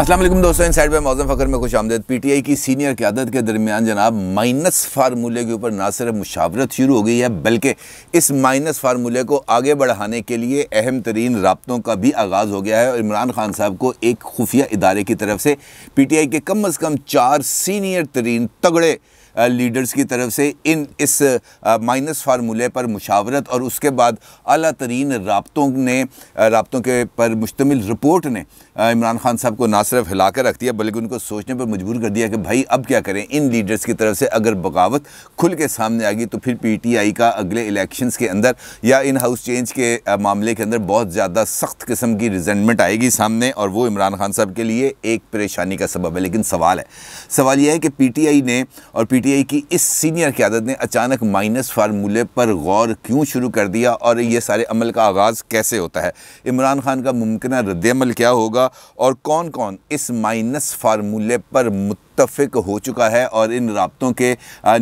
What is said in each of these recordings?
असलम दोस्तों इन साइड पर मौजूद फ़कर में खुश आमदेद पी टी आई की सीनियर क्यादत के दरमियान जनाब माइनस फार्मूले के ऊपर ना सिर्फ मुशावरत शुरू हो गई है बल्कि इस माइनस फार्मूले को आगे बढ़ाने के लिए अहम तरीन रबतों का भी आगाज़ हो गया है और इमरान खान साहब को एक खुफिया इदारे की तरफ से पी टी आई के कम अज़ कम चार सीनियर तरीन तगड़े लीडर्स की तरफ से इन इस माइनस फार्मूले पर मुशावरत और उसके बाद अला तरीन रबतों ने रबतों के पर मुश्तमिल रिपोर्ट ने इमरान खान साहब को ना सिर्फ हिला कर रख दिया बल्कि उनको सोचने पर मजबूर कर दिया कि भाई अब क्या करें इन लीडर्स की तरफ से अगर बगावत खुल के सामने आ गई तो फिर पी टी आई का अगले इलेक्शन के अंदर या इन हाउस चेंज के मामले के अंदर बहुत ज़्यादा सख्त किस्म की रिजेंटमेंट आएगी सामने और वो इमरान खान साहब के लिए एक परेशानी का सबब है लेकिन सवाल है सवाल यह है कि पी टी आई ने और पी टी सीपीआई की इस सीनियर क्यादत ने अचानक माइनस फार्मूले पर गौर क्यों शुरू कर दिया और ये सारे अमल का आगाज़ कैसे होता है इमरान खान का मुमकिन रद्दमल क्या होगा और कौन कौन इस माइनस फार्मूले पर मुत मुतफिक हो चुका है और इन रबतों के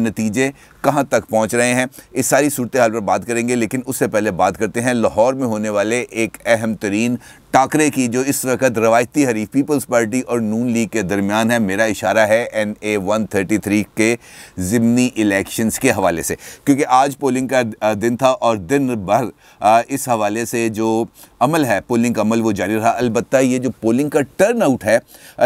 नतीजे कहाँ तक पहुँच रहे हैं इस सारी सूरत हाल पर बात करेंगे लेकिन उससे पहले बात करते हैं लाहौर में होने वाले एक अहम तरीन टाकरे की जो इस वक्त रवायती हरीफ पीपल्स पार्टी और नून लीग के दरमियान है मेरा इशारा है N A one thirty three के ज़िमनी इलेक्शंस के हवाले से क्योंकि आज पोलिंग का दिन था और दिन भर इस हवाले से जो अमल है पोलिंग का अमल वो जारी रहा अलबत् ये जो पोलिंग का टर्न आउट है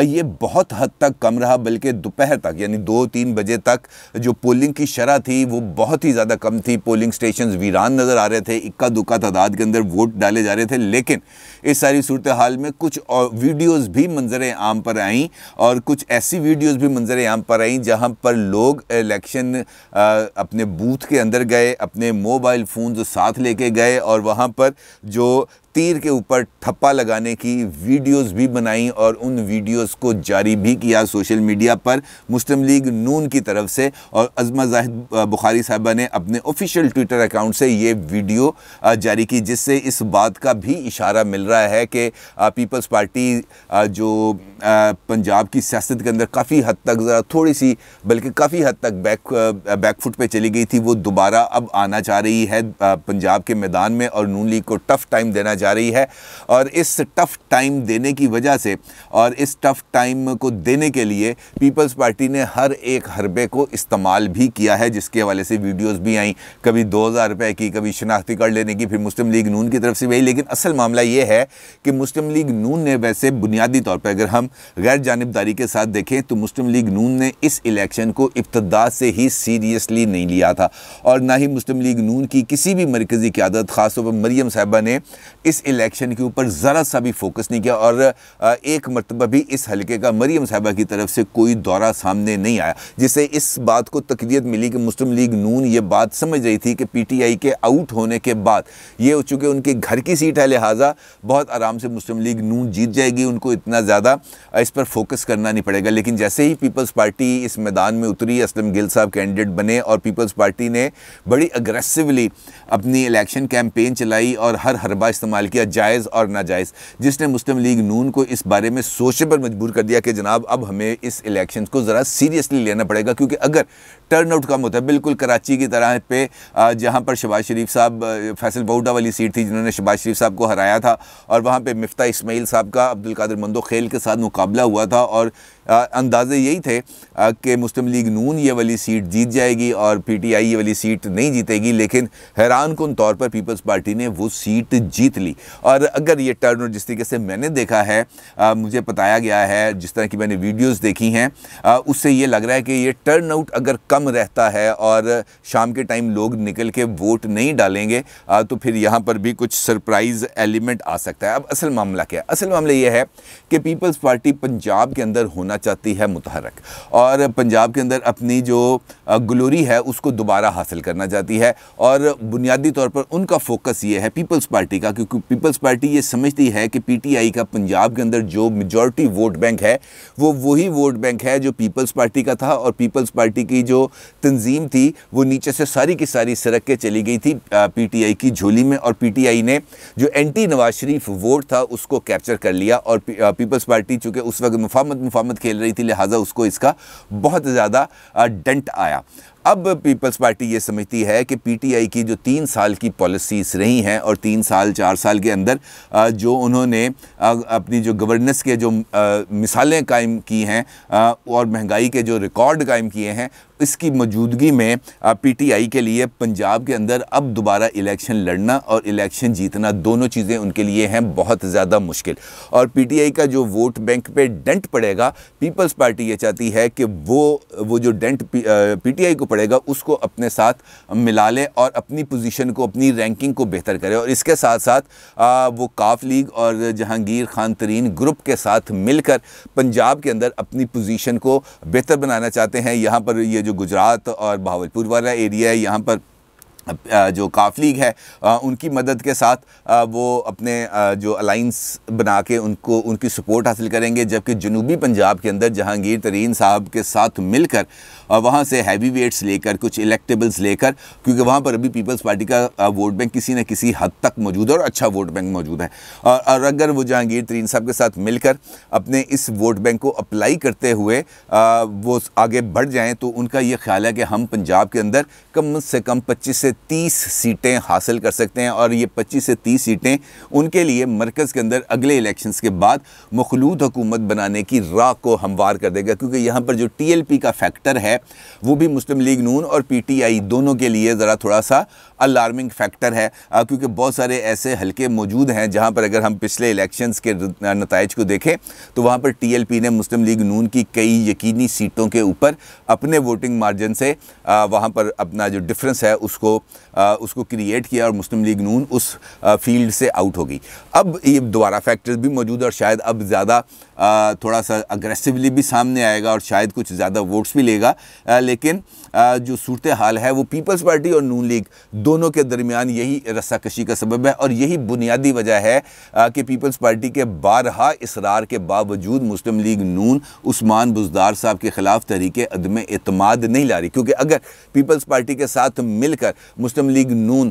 ये बहुत हद तक कम रहा बल्कि के दोपहर तक यानी दो तीन बजे तक जो पोलिंग की शरह थी वो बहुत ही ज़्यादा कम थी पोलिंग स्टेशन वीरान नज़र आ रहे थे इक्का दुक्का तादाद के अंदर वोट डाले जा रहे थे लेकिन इस सारी सूरत हाल में कुछ और वीडियोज़ भी मंजर आम पर आईं और कुछ ऐसी वीडियोज़ भी मंजर आम पर आईं जहाँ पर लोग इलेक्शन अपने बूथ के अंदर गए अपने मोबाइल फ़ोन साथ लेके गए और वहाँ पर जो तीर के ऊपर ठप्पा लगाने की वीडियोस भी बनाई और उन वीडियोस को जारी भी किया सोशल मीडिया पर मुस्लिम लीग नून की तरफ से और अजमा जाहिद बुखारी साहबा ने अपने ऑफिशियल ट्विटर अकाउंट से ये वीडियो जारी की जिससे इस बात का भी इशारा मिल रहा है कि पीपल्स पार्टी जो पंजाब की सियासत के अंदर काफ़ी हद तक ज़रा थोड़ी सी बल्कि काफ़ी हद तक बैक बैकफुट पर चली गई थी वो दोबारा अब आना चाह रही है पंजाब के मैदान में और नून लीग को टफ़ टाइम देना जा रही है और इस टफ़ टाइम देने की वजह से और इस टफ़ टाइम को देने के लिए पीपल्स पार्टी ने हर एक हरबे को इस्तेमाल भी किया है जिसके हवाले से वीडियोस भी आई कभी दो हज़ार रुपए की कभी शनाख्ती कार्ड लेने की फिर मुस्लिम लीग नून की तरफ से भी लेकिन असल मामला ये है कि मुस्लिम लीग नून ने वैसे बुनियादी तौर पर अगर हम गैर जानबदारी के साथ देखें तो मुस्लिम लीग नून ने इस इलेक्शन को इब्तदा से ही सीरियसली नहीं लिया था और ना ही मुस्लिम लीग नून की किसी भी मरकज़ी क्यादत खासतौर पर मरीम साहबा ने इस इलेक्शन के ऊपर ज़रा सा भी फोकस नहीं किया और एक मरतबा भी इस हलके का मरीम साहबा की तरफ से कोई दौरा सामने नहीं आया जिससे इस बात को तकदीत मिली कि मुस्लिम लीग नून ये बात समझ रही थी कि पी टी आई के आउट होने के बाद ये चूँकि उनके घर की सीट है लिहाजा बहुत आराम से मुस्लिम लीग नून जीत जाएगी उनको इतना ज़्यादा इस पर फोकस करना नहीं पड़ेगा लेकिन जैसे ही पीपल्स पार्टी इस मैदान में उतरी असलम गिल साहब कैंडिडेट बने और पीपल्स पार्टी ने बड़ी अग्रेसिवली अपनी इलेक्शन कैंपेन चलाई और हर हरबा इस्तेमाल इस्तेमाल किया जायज़ और नाजायज़ जिसने मुस्लिम लीग नून को इस बारे में सोचने पर मजबूर कर दिया कि जनाब अब हमें इस इलेक्शन को ज़रा सीरियसली लेना पड़ेगा क्योंकि अगर टर्नआउट कम होता है बिल्कुल कराची की तरह पे जहाँ पर शबाज शरीफ साहब फैसल बउडा वाली सीट थी जिन्होंने शबाज शरीफ साहब को हराया था और वहाँ पर मफ्ता इसमाइल साहब का अब्दुल कादिर मंदो खेल के साथ मुकाबला हुआ था और अंदाजे यही थे कि मुस्लिम लीग नून ये वाली सीट जीत जाएगी और पीटीआई ये वाली सीट नहीं जीतेगी लेकिन हैरान कन तौर पर पीपल्स पार्टी ने वो सीट जीत ली और अगर ये टर्न जिस तरीके से मैंने देखा है आ, मुझे बताया गया है जिस तरह की मैंने वीडियोस देखी हैं उससे ये लग रहा है कि ये टर्न आउट अगर कम रहता है और शाम के टाइम लोग निकल के वोट नहीं डालेंगे आ, तो फिर यहाँ पर भी कुछ सरप्राइज़ एलिमेंट आ सकता है अब असल मामला क्या है असल मामला ये है कि पीपल्स पार्टी पंजाब के अंदर होना करना चाहती है मुतहरक और पंजाब के अंदर अपनी जो ग्लोरी है उसको दोबारा हासिल करना चाहती है और बुनियादी तौर पर उनका फोकस ये है पीपल्स पार्टी का क्योंकि पीपल्स पार्टी ये समझती है कि पीटीआई का पंजाब के अंदर जो मेजॉरिटी वोट बैंक है वो वही वोट बैंक है जो पीपल्स पार्टी का था और पीपल्स पार्टी की जो तंजीम थी वो नीचे से सारी की सारी सड़क के चली गई थी पीटीआई की झोली में और पीटीआई ने जो एंटी नवाज शरीफ वोट था उसको कैप्चर कर लिया और पीपल्स पार्टी चूँकि उस वक्त मुफामत मुफामत खेल रही थी लिहाजा उसको इसका बहुत ज़्यादा डंट आया अब पीपल्स पार्टी ये समझती है कि पीटीआई की जो तीन साल की पॉलिसीज़ रही हैं और तीन साल चार साल के अंदर जो उन्होंने अपनी जो गवर्नेंस के जो मिसालें कायम की हैं और महंगाई के जो रिकॉर्ड कायम किए हैं इसकी मौजूदगी में पीटीआई के लिए पंजाब के अंदर अब दोबारा इलेक्शन लड़ना और इलेक्शन जीतना दोनों चीज़ें उनके लिए हैं बहुत ज़्यादा मुश्किल और पीटीआई का जो वोट बैंक पे डेंट पड़ेगा पीपल्स पार्टी ये चाहती है कि वो वो जो डेंट पी आई को पड़ेगा उसको अपने साथ मिला लें और अपनी पोजिशन को अपनी रैंकिंग को बेहतर करें और इसके साथ साथ आ, वो काफ लीग और जहांगीर खान तरीन ग्रुप के साथ मिलकर पंजाब के अंदर अपनी पोजीशन को बेहतर बनाना चाहते हैं यहाँ पर ये जो जो गुजरात और भावलपुर वाला एरिया है यहाँ पर जो काफ लीग है उनकी मदद के साथ वो अपने जो अलाइंस बना के उनको उनकी सपोर्ट हासिल करेंगे जबकि जनूबी पंजाब के अंदर जहांगीर तरीन साहब के साथ मिलकर वहाँ से हैवी वेट्स लेकर कुछ इलेक्टेबल्स लेकर क्योंकि वहाँ पर अभी पीपल्स पार्टी का वोट बैंक किसी न किसी हद तक मौजूद है और अच्छा वोट बैंक मौजूद है और अगर वो जहांगीर तरीन साहब के साथ मिलकर अपने इस वोट बैंक को अप्लाई करते हुए वो आगे बढ़ जाएँ तो उनका ये ख्याल है कि हम पंजाब के अंदर कम से कम पच्चीस से से 30 सीटें हासिल कर सकते हैं और ये 25 से 30 सीटें उनके लिए मरकज़ के अंदर अगले इलेक्शंस के बाद मखलूत हुकूमत बनाने की राह को हमवार कर देगा क्योंकि यहाँ पर जो टी का फैक्टर है वो भी मुस्लिम लीग नून और पी दोनों के लिए ज़रा थोड़ा सा अलार्मिंग फैक्टर है क्योंकि बहुत सारे ऐसे हल्के मौजूद हैं जहाँ पर अगर हम पिछले इलेक्शन के नतज को देखें तो वहाँ पर पी ने मुस्लिम लीग नून की कई यकीनी सीटों के ऊपर अपने वोटिंग मार्जिन से वहाँ पर अपना जो डिफरेंस है उसको आ, उसको क्रिएट किया और मुस्लिम लीग नून उस आ, फील्ड से आउट हो गई अब ये दोबारा फैक्टर्स भी मौजूद और शायद अब ज़्यादा थोड़ा सा अग्रेसिवली भी सामने आएगा और शायद कुछ ज़्यादा वोट्स भी लेगा आ, लेकिन आ, जो सूरत हाल है वो पीपल्स पार्टी और नून लीग दोनों के दरमियान यही रस्साकशी का सबब है और यही बुनियादी वजह है आ, कि पीपल्स पार्टी के बारहा इसरार के बावजूद मुस्लिम लीग नून उस्मान बुजदार साहब के ख़िलाफ़ तहरीक अदम अतमाद नहीं ला रही क्योंकि अगर पीपल्स पार्टी के साथ मिलकर मुस्लिम लीग नून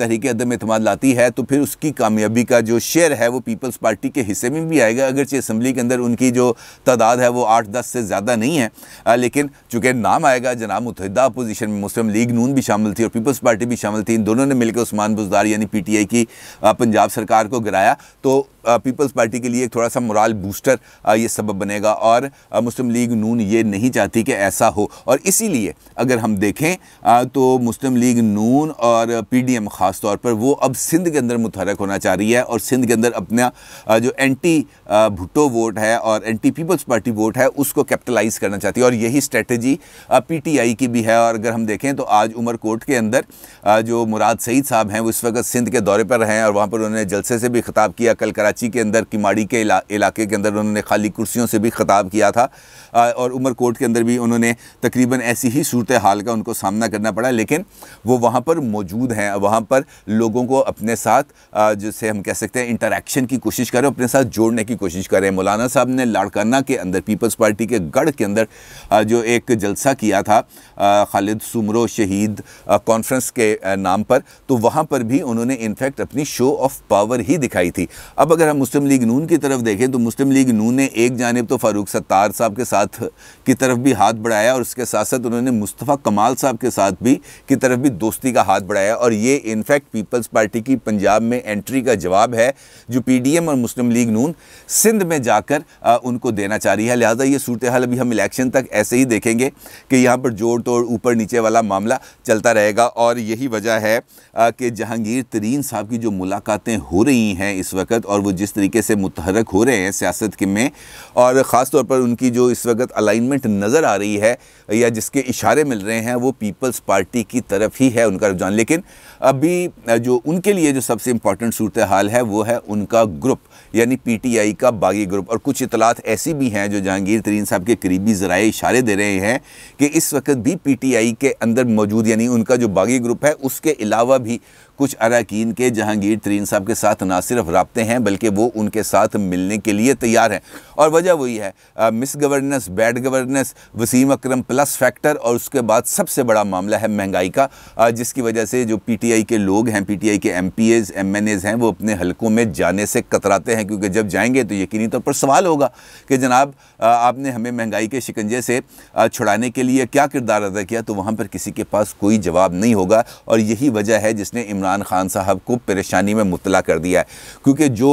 तहरीक अदम अतमाद लाती है तो फिर उसकी कामयाबी का जो शेयर है वो पीपल्स पार्टी के हिस्से में भी आएगा अगरचे असम्बली के अंदर उनकी जो तादाद है वो आठ दस से ज़्यादा नहीं है आ, लेकिन चूँकि नाम आएगा जनाब मुतहदा अपोजिशन में मुस्लिम लीग नून भी शामिल थी और पीपल्स पार्टी भी शामिल थी इन दोनों ने मिलकर उस्मान बुजदार यानी पी टी आई की पंजाब सरकार को गिराया तो पीपल्स पार्टी के लिए एक थोड़ा सा मुराल बूस्टर ये सबब बनेगा और मुस्लिम लीग नून ये नहीं चाहती कि ऐसा हो और इसीलिए अगर हम देखें तो मुस्लिम लीग नून नून और पी डी एम ख़ास तौर पर वो अब सिंध के अंदर मुतहरक होना चाह रही है और सिंध के अंदर अपना जो एंटी भुट्टो वोट है और एंटी पीपल्स पार्टी वोट है उसको कैपिटलाइज़ करना चाहती है और यही स्ट्रेटजी पी टी आई की भी है और अगर हम देखें तो आज उमरकोट के अंदर जो मुराद सईद साहब हैं वो इस वक्त सिंध के दौरे पर हैं और वहाँ पर उन्होंने जलसे से भी खिताब किया कल कराची के अंदर किमाड़ी के इलाके के अंदर उन्होंने खाली कुर्सियों से भी खिताब किया था और उमरकोट के अंदर भी उन्होंने तकरीबन ऐसी ही सूरत हाल का उनको सामना करना पड़ा लेकिन वो वहाँ वहाँ पर मौजूद हैं वहाँ पर लोगों को अपने साथ जिसे हम कह सकते हैं इंटरेक्शन की कोशिश करें अपने साथ जोड़ने की कोशिश करें मौलाना साहब ने लाड़काना के अंदर पीपल्स पार्टी के गढ़ के अंदर जो एक जलसा किया था खालिद सुमरो शहीद कॉन्फ्रेंस के नाम पर तो वहाँ पर भी उन्होंने इनफैक्ट अपनी शो ऑफ पावर ही दिखाई थी अब अगर हम मुस्लिम लीग नून की तरफ देखें तो मुस्लिम लीग नून ने एक जानब तो फारूक सत्तार साहब के साथ की तरफ भी हाथ बढ़ाया और उसके साथ साथ उन्होंने मुस्तफ़ा कमाल साहब के साथ भी की तरफ भी दोस्त दोस्ती का हाथ बढ़ाया और ये इनफैक्ट पीपल्स पार्टी की पंजाब में एंट्री का जवाब है जो पीडीएम और मुस्लिम लीग नून सिंध में जाकर आ, उनको देना चाह रही है लिहाजा ये सूरत हाल अभी हम इलेक्शन तक ऐसे ही देखेंगे कि यहाँ पर जोड़ तोड़ ऊपर नीचे वाला मामला चलता रहेगा और यही वजह है कि जहांगीर तरीन साहब की जो मुलाकातें हो रही हैं इस वक्त और वो जिस तरीके से मुतहरक हो रहे हैं सियासत के में और ख़ास तौर पर उनकी जो इस वक्त अलाइनमेंट नज़र आ रही है या जिसके इशारे मिल रहे हैं वो पीपल्स पार्टी की तरफ ही है है उनका रुझान लेकिन अभी जो उनके लिए जो सबसे इम्पॉर्टेंट सूरत हाल है वो है उनका ग्रुप यानी पीटीआई का बागी ग्रुप और कुछ इतलात ऐसी भी हैं जो जहांगीर तरीन साहब के करीबी ज़राए इशारे दे रहे हैं कि इस वक्त भी पीटीआई के अंदर मौजूद यानी उनका जो बागी ग्रुप है उसके अलावा भी कुछ अरकान के जहांगीर तरीन साहब के साथ ना सिर्फ रबते हैं बल्कि वो उनके साथ मिलने के लिए तैयार हैं और वजह वही है आ, misgovernance bad governance Wasim Akram plus factor और उसके बाद सबसे बड़ा मामला है महंगाई का आ, जिसकी वजह से जो पी टी आई के लोग हैं पी टी आई के M P A's M N A's हैं वो अपने हलकों में जाने से कतराते हैं क्योंकि जब जाएंगे तो यकीनी तौर पर सवाल होगा कि जनाब आ, आपने हमें महंगाई के शिकंजे से छुड़ाने के लिए क्या किरदार अदा किया तो वहाँ पर किसी के पास कोई जवाब नहीं होगा और यही वजह है जिसने इमरान इमरान खान साहब को परेशानी में मुतला कर दिया है क्योंकि जो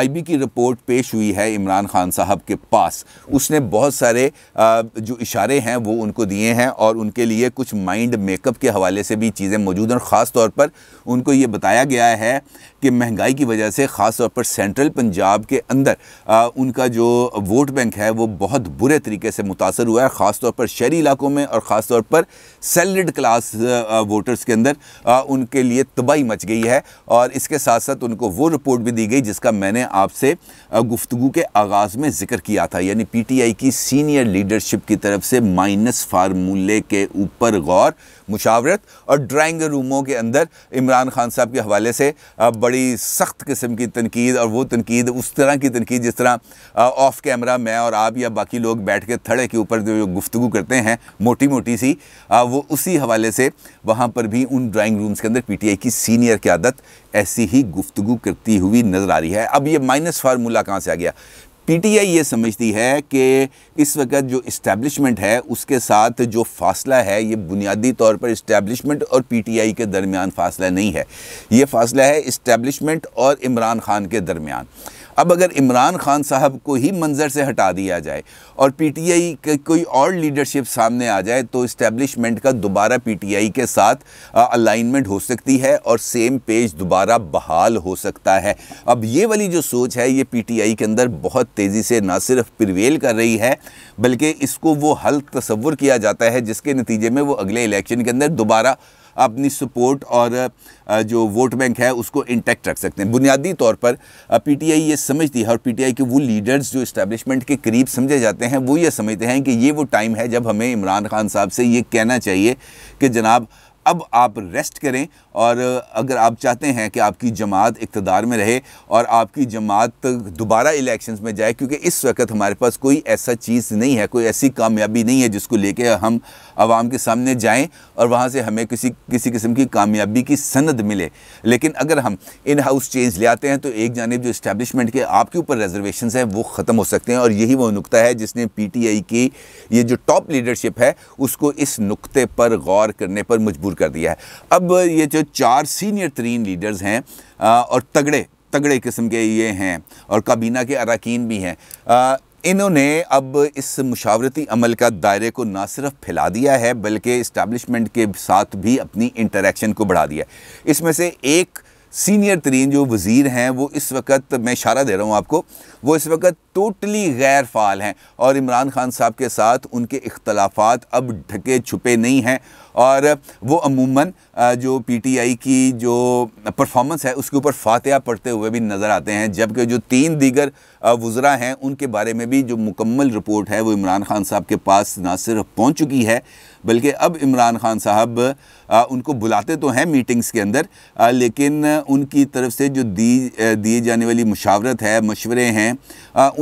आईबी की रिपोर्ट पेश हुई है इमरान खान साहब के पास उसने बहुत सारे जो इशारे हैं वो उनको दिए हैं और उनके लिए कुछ माइंड मेकअप के हवाले से भी चीज़ें मौजूद हैं और ख़ास तौर पर उनको ये बताया गया है कि महंगाई की वजह से ख़ास तौर पर सेंट्रल पंजाब के अंदर आ, उनका जो वोट बैंक है वो बहुत बुरे तरीके से मुतासर हुआ है ख़ास तौर पर शहरी इलाकों में और ख़ास तौर पर सेलिड क्लास वोटर्स के अंदर आ, उनके लिए तबाही मच गई है और इसके साथ साथ उनको वो रिपोर्ट भी दी गई जिसका मैंने आपसे गुफ्तु के आगाज़ में ज़िक्र किया था यानी पी टी आई की सीनियर लीडरशिप की तरफ से माइनस फार्मूले के ऊपर गौर मुशावरत और ड्राइंग रूमों के अंदर इमरान खान साहब के हवाले से बड़े बड़ी सख्त किस्म की तनकीद और वो तनकीद उस तरह की तनकीद जिस तरह ऑफ कैमरा मैं और आप या बाकी लोग बैठ के थड़े के ऊपर जो गुफ्तु करते हैं मोटी मोटी सी आ, वो उसी हवाले से वहाँ पर भी उन ड्राइंग रूम्स के अंदर पीटीआई की सीनियर की आदत ऐसी ही गुफ्तु करती हुई नज़र आ रही है अब ये माइनस फार्मूला कहाँ से आ गया पीटीआई ये समझती है कि इस वक्त जो इस्टेब्लिशमेंट है उसके साथ जो फासला है ये बुनियादी तौर पर इस्टेब्लिशमेंट और पीटीआई के दरमियान फासला नहीं है ये फासला है इस्टेब्लिशमेंट और इमरान खान के दरमियान अब अगर इमरान खान साहब को ही मंजर से हटा दिया जाए और पीटीआई के कोई और लीडरशिप सामने आ जाए तो इस्टेब्लिशमेंट का दोबारा पीटीआई के साथ अलाइनमेंट हो सकती है और सेम पेज दोबारा बहाल हो सकता है अब ये वाली जो सोच है ये पीटीआई के अंदर बहुत तेज़ी से ना सिर्फ प्रिवेल कर रही है बल्कि इसको वो हल तस्वुर किया जाता है जिसके नतीजे में वो अगले इलेक्शन के अंदर दोबारा अपनी सपोर्ट और जो वोट बैंक है उसको इंटैक्ट रख सकते हैं बुनियादी तौर पर पीटीआई ये समझती है और पीटीआई के वो लीडर्स जो इस्टेब्लिशमेंट के करीब समझे जाते हैं वो ये समझते हैं कि ये वो टाइम है जब हमें इमरान खान साहब से ये कहना चाहिए कि जनाब अब आप रेस्ट करें और अगर आप चाहते हैं कि आपकी जमात इकतदार में रहे और आपकी जमात दोबारा इलेक्शंस में जाए क्योंकि इस वक्त हमारे पास कोई ऐसा चीज़ नहीं है कोई ऐसी कामयाबी नहीं है जिसको लेके हम आवाम के सामने जाएं और वहाँ से हमें किसी किसी किस्म की कामयाबी की सनद मिले लेकिन अगर हम इन हाउस चेंज ले आते हैं तो एक जानब जो इस्टेबलिशमेंट के आपके ऊपर रेजर्वेशन हैं वो ख़त्म हो सकते हैं और यही वो नुकता है जिसने पी टी आई की ये जो टॉप लीडरशिप है उसको इस नुकते पर गौर करने पर मजबूर दूर कर दिया है अब ये जो चार सीनियर तरीन लीडर्स हैं और तगड़े तगड़े किस्म के ये हैं और काबीना के अरकान भी हैं इन्होंने अब इस मुशावरती अमल का दायरे को ना सिर्फ फैला दिया है बल्कि इस्टबलिशमेंट के साथ भी अपनी इंटरेक्शन को बढ़ा दिया इसमें से एक सीनियर तरीन जो वज़ीर हैं वो इस वक्त मैं इशारा दे रहा हूँ आपको वो इस वक्त टोटली गैर फाल हैं और इमरान खान साहब के साथ उनके अख्तलाफ अब ढके छुपे नहीं हैं और वो अमूमन जो पीटीआई की जो परफॉर्मेंस है उसके ऊपर फातह पढ़ते हुए भी नज़र आते हैं जबकि जो तीन दीगर वज़रा हैं उनके बारे में भी जो मुकम्मल रिपोर्ट है वो इमरान खान साहब के पास ना सिर्फ पहुँच चुकी है बल्कि अब इमरान खान साहब उनको बुलाते तो हैं मीटिंग्स के अंदर लेकिन उनकी तरफ से जो दी दिए जाने वाली मुशावरत है मशवरे हैं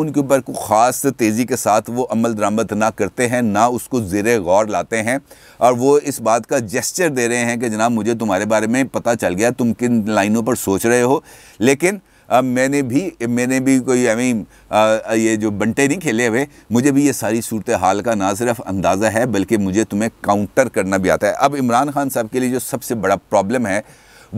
उनके ऊपर को ख़ास तेज़ी के साथ वो अमल दरामद ना करते हैं ना उसको ज़ेर गौर लाते हैं और वो इस बात का जेस्चर दे रहे हैं कि जनाब मुझे तुम्हारे बारे में पता चल गया तुम किन लाइनों पर सोच रहे हो लेकिन अब मैंने भी मैंने भी कोई आई मीन ये जो बंटे नहीं खेले हुए मुझे भी ये सारी सूरत हाल का ना सिर्फ अंदाज़ा है बल्कि मुझे तुम्हें काउंटर करना भी आता है अब इमरान खान साहब के लिए जो सबसे बड़ा प्रॉब्लम है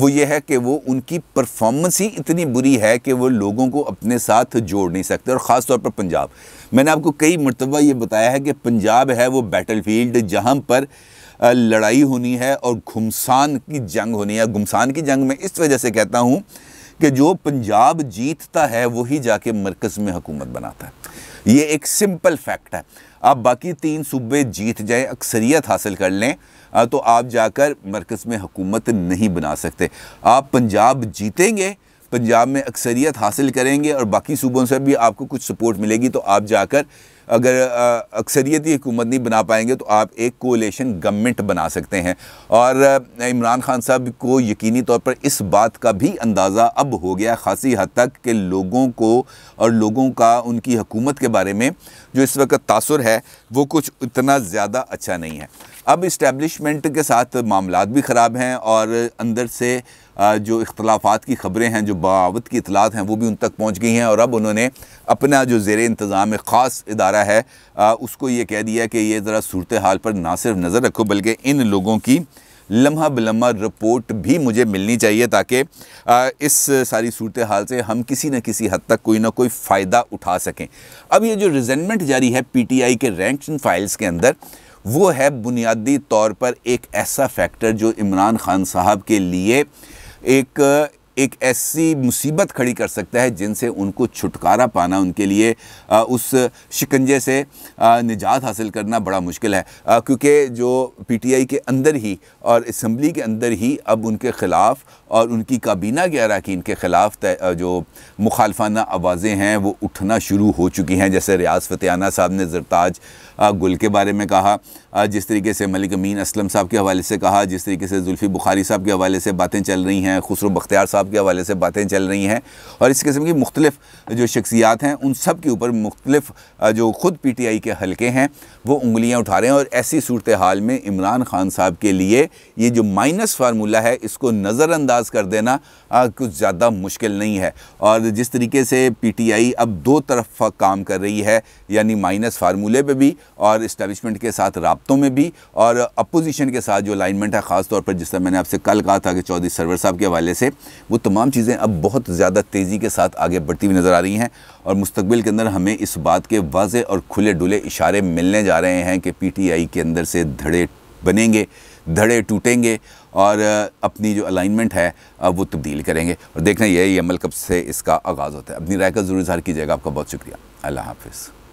वो ये है कि वो उनकी परफॉर्मेंस ही इतनी बुरी है कि वो लोगों को अपने साथ जोड़ नहीं सकते और ख़ास तौर पर पंजाब मैंने आपको कई मरतबा ये बताया है कि पंजाब है वो बैटल फील्ड जहाँ पर लड़ाई होनी है और घुमसान की जंग होनी है घुमसान की जंग में इस वजह से कहता हूँ कि जो पंजाब जीतता है वही जाके मरकज़ में हुकूमत बनाता है ये एक सिंपल फैक्ट है आप बाकी तीन सूबे जीत जाएँ अक्सरियत हासिल कर लें तो आप जाकर मरकज़ में हुकूमत नहीं बना सकते आप पंजाब जीतेंगे पंजाब में अक्सरियत हासिल करेंगे और बाकी सूबों से भी आपको कुछ सपोर्ट मिलेगी तो आप जाकर अगर अक्सरियती हुकूमत नहीं बना पाएंगे तो आप एक कोलेशन गवर्नमेंट बना सकते हैं और इमरान खान साहब को यकीनी तौर पर इस बात का भी अंदाज़ा अब हो गया खासी हद तक कि लोगों को और लोगों का उनकी हकूमत के बारे में जो इस वक्त तासर है वो कुछ इतना ज़्यादा अच्छा नहीं है अब इस्टेबलिशमेंट के साथ मामला भी ख़राब हैं और अंदर से जो इख्लाफा की ख़बरें हैं जो बगावत की इतलात हैं वो भी उन तक पहुँच गई हैं और अब उन्होंने अपना जो ज़ेर इंतज़ाम ख़ास इदारा है उसको ये कह दिया कि ये ज़रा सूरत हाल पर ना सिर्फ नज़र रखो बल्कि इन लोगों की लम्हा बलम्हा रिपोर्ट भी मुझे मिलनी चाहिए ताकि इस सारी सूरत हाल से हम किसी न किसी हद तक कोई ना कोई फ़ायदा उठा सकें अब ये जो रिजेंटमेंट जारी है पी टी आई के रैंक फाइल्स के अंदर वो है बुनियादी तौर पर एक ऐसा फैक्टर जो इमरान खान साहब के लिए एक एक ऐसी मुसीबत खड़ी कर सकता है जिनसे उनको छुटकारा पाना उनके लिए उस शिकंजे से निजात हासिल करना बड़ा मुश्किल है क्योंकि जो पीटीआई के अंदर ही और इसम्बली के अंदर ही अब उनके ख़िलाफ़ और उनकी काबीना के अरकान के ख़िलाफ़ जो मुखालफाना आवाज़ें हैं वो उठना शुरू हो चुकी हैं जैसे रियाज फतेहाना साहब ने जरताज गुल के बारे में कहा जिस तरीके से मलिक अमीन असलम साहब के हवाले से कहा जिस तरीके से जुल्फ़ी बुखारी साहब के हवाले से बातें चल रही हैं खुसरो बख्तियार साहब के हवाले से बातें चल रही हैं और इस किस्म की मुख्तलिफ जो शख्सियात हैं उन सब के ऊपर मुख्तलिफ जो ख़ुद पी टी आई के हल्के हैं वो उंगलियाँ उठा रहे हैं और ऐसी सूरत हाल में इमरान खान साहब के लिए ये जो माइनस फार्मूला है इसको नज़रअंदाज कर देना आ, कुछ ज़्यादा मुश्किल नहीं है और जिस तरीके से पीटीआई अब दो तरफ काम कर रही है यानी माइनस फार्मूले पे भी और इस्टेबलिशमेंट के साथ रबतों में भी और अपोजिशन के साथ जो अलाइनमेंट है ख़ास तौर पर जिस तरह मैंने आपसे कल कहा था कि चौधरी सरवर साहब के हवाले से वो तमाम चीज़ें अब बहुत ज़्यादा तेज़ी के साथ आगे बढ़ती हुई नज़र आ रही हैं और मुस्तबिल के अंदर हमें इस बात के वाजे और खुले डुले इशारे मिलने जा रहे हैं कि पी टी आई के अंदर से धड़े बनेंगे धड़े टूटेंगे और अपनी जो अलाइनमेंट है वो तब्दील करेंगे और देखना यही अमल कब से इसका आगाज़ होता है अपनी राय का ज़रूर इजहार कीजिएगा आपका बहुत शुक्रिया अल्लाह हाफिज़